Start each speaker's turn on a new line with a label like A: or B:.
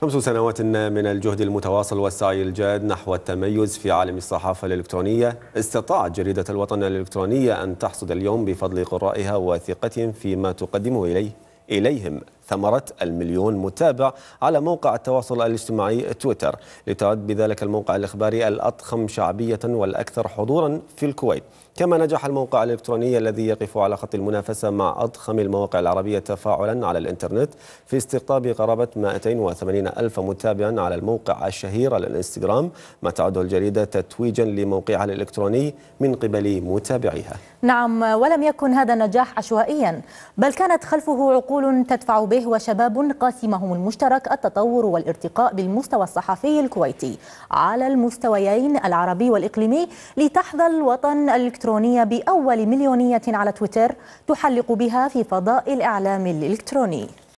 A: خمس سنوات من الجهد المتواصل والسعي الجاد نحو التميز في عالم الصحافة الإلكترونية استطاعت جريدة الوطن الإلكترونية أن تحصد اليوم بفضل قرائها وثقتهم فيما تقدمه إليه إليهم ثمرة المليون متابع على موقع التواصل الاجتماعي تويتر لتعد بذلك الموقع الإخباري الأضخم شعبية والأكثر حضورا في الكويت كما نجح الموقع الإلكتروني الذي يقف على خط المنافسة مع أضخم المواقع العربية تفاعلا على الإنترنت في استقطاب قرابة 280 ألف متابع على الموقع الشهير على الإنستغرام ما تعده الجريدة تتويجا لموقعها الإلكتروني من قبل متابعيها
B: نعم ولم يكن هذا النجاح عشوائيا بل كانت خلفه عقول تدفع به عليه وشباب قاسمهم المشترك التطور والارتقاء بالمستوى الصحفي الكويتي على المستويين العربي والإقليمي لتحظى الوطن الإلكترونية بأول مليونية على تويتر تحلق بها في فضاء الإعلام الإلكتروني